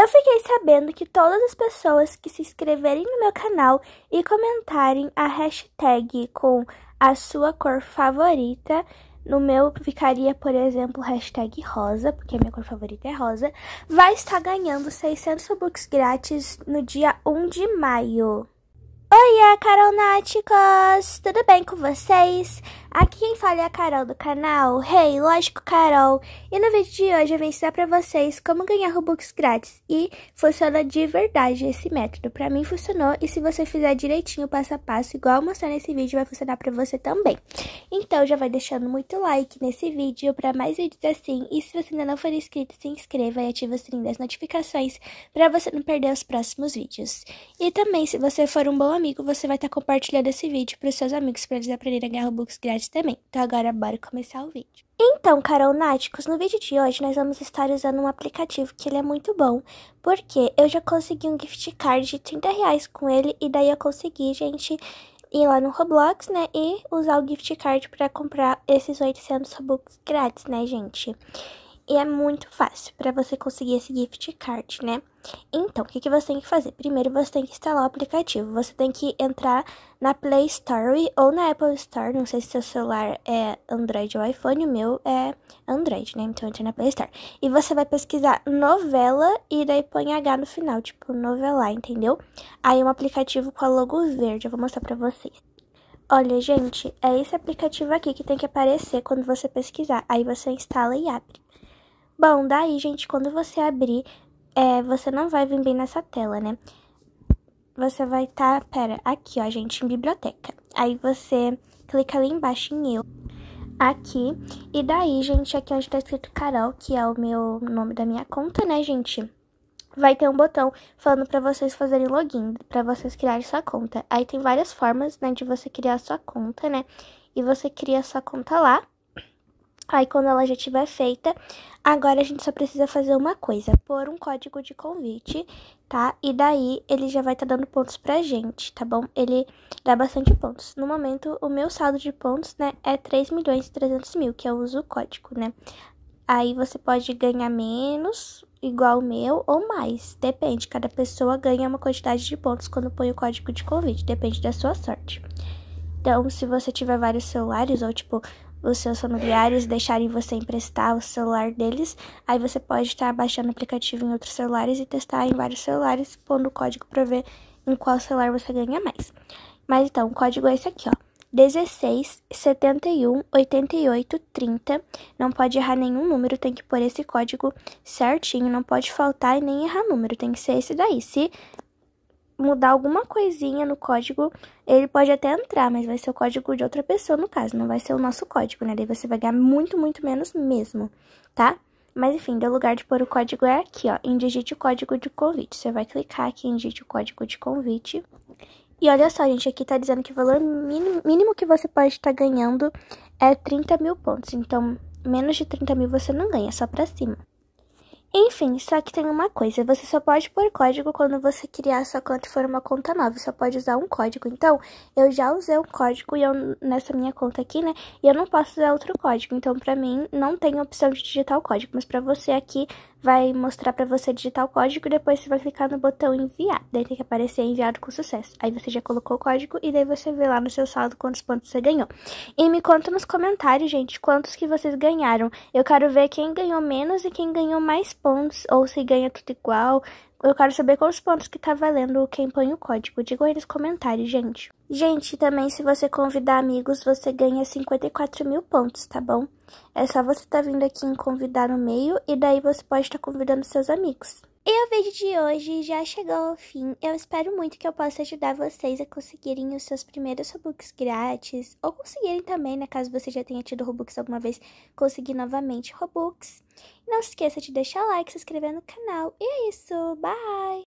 Eu fiquei sabendo que todas as pessoas que se inscreverem no meu canal e comentarem a hashtag com a sua cor favorita, no meu ficaria, por exemplo, hashtag rosa, porque a minha cor favorita é rosa, vai estar ganhando 600 books grátis no dia 1 de maio. Oi, Carol Náticos! Tudo bem com vocês? Aqui quem fala é a Carol do canal Rei, hey, lógico Carol. E no vídeo de hoje eu vou ensinar pra vocês como ganhar Robux grátis. E funciona de verdade esse método. Pra mim funcionou e se você fizer direitinho, passo a passo, igual eu mostrei nesse vídeo, vai funcionar pra você também. Então já vai deixando muito like nesse vídeo pra mais vídeos assim. E se você ainda não for inscrito, se inscreva e ative o sininho das notificações pra você não perder os próximos vídeos. E também se você for um bom amigo, você vai estar tá compartilhando esse vídeo pros seus amigos pra eles aprenderem a ganhar Robux grátis também. Então agora bora começar o vídeo. Então, Carol Náticos, no vídeo de hoje nós vamos estar usando um aplicativo que ele é muito bom, porque eu já consegui um gift card de 30 reais com ele e daí eu consegui, gente, ir lá no Roblox, né, e usar o gift card para comprar esses 800 Robux grátis, né, gente. E é muito fácil para você conseguir esse gift card, né? Então, o que, que você tem que fazer? Primeiro, você tem que instalar o aplicativo. Você tem que entrar na Play Store ou na Apple Store. Não sei se seu celular é Android ou iPhone. O meu é Android, né? Então, entra na Play Store. E você vai pesquisar novela e daí põe H no final, tipo novelar, entendeu? Aí, um aplicativo com a logo verde. Eu vou mostrar para vocês. Olha, gente, é esse aplicativo aqui que tem que aparecer quando você pesquisar. Aí você instala e abre. Bom, daí, gente, quando você abrir, é, você não vai vir bem nessa tela, né? Você vai estar, tá, pera, aqui, ó, gente, em biblioteca. Aí você clica ali embaixo em eu, aqui. E daí, gente, aqui onde tá escrito Carol, que é o meu nome da minha conta, né, gente? vai ter um botão falando para vocês fazerem login, para vocês criarem sua conta. Aí tem várias formas, né, de você criar sua conta, né? E você cria sua conta lá. Aí quando ela já estiver feita, agora a gente só precisa fazer uma coisa, pôr um código de convite, tá? E daí ele já vai estar tá dando pontos pra gente, tá bom? Ele dá bastante pontos. No momento, o meu saldo de pontos, né, é 3 milhões e 300 mil, que eu uso o código, né? Aí você pode ganhar menos, igual o meu, ou mais. Depende, cada pessoa ganha uma quantidade de pontos quando põe o código de convite, depende da sua sorte. Então, se você tiver vários celulares ou tipo os seus familiares deixarem você emprestar o celular deles, aí você pode estar baixando o aplicativo em outros celulares e testar em vários celulares, pondo o código para ver em qual celular você ganha mais. Mas então, o código é esse aqui, ó. 16 71 88 30. Não pode errar nenhum número, tem que pôr esse código certinho, não pode faltar e nem errar número, tem que ser esse daí. Se mudar alguma coisinha no código, ele pode até entrar, mas vai ser o código de outra pessoa, no caso, não vai ser o nosso código, né? Daí você vai ganhar muito, muito menos mesmo, tá? Mas enfim, o lugar de pôr o código é aqui, ó, em digite o código de convite. Você vai clicar aqui em digite o código de convite. E olha só, gente, aqui tá dizendo que o valor mínimo, mínimo que você pode estar tá ganhando é 30 mil pontos. Então, menos de 30 mil você não ganha, é só pra cima. Enfim, só que tem uma coisa, você só pode pôr código quando você criar sua conta e for uma conta nova, só pode usar um código. Então, eu já usei um código e eu, nessa minha conta aqui, né, e eu não posso usar outro código. Então, pra mim, não tem opção de digitar o código, mas pra você aqui, vai mostrar pra você digitar o código e depois você vai clicar no botão enviar. Daí tem que aparecer enviado com sucesso. Aí você já colocou o código e daí você vê lá no seu saldo quantos pontos você ganhou. E me conta nos comentários, gente, quantos que vocês ganharam. Eu quero ver quem ganhou menos e quem ganhou mais pontos ou se ganha tudo igual. Eu quero saber quantos pontos que tá valendo quem põe o código. Diga aí nos comentários, gente. Gente, também se você convidar amigos, você ganha 54 mil pontos, tá bom? É só você tá vindo aqui em convidar no meio e daí você pode estar tá convidando seus amigos. E o vídeo de hoje já chegou ao fim. Eu espero muito que eu possa ajudar vocês a conseguirem os seus primeiros Robux grátis, ou conseguirem também, né, caso você já tenha tido Robux alguma vez, conseguir novamente Robux. Não se esqueça de deixar like, se inscrever no canal. E é isso, bye!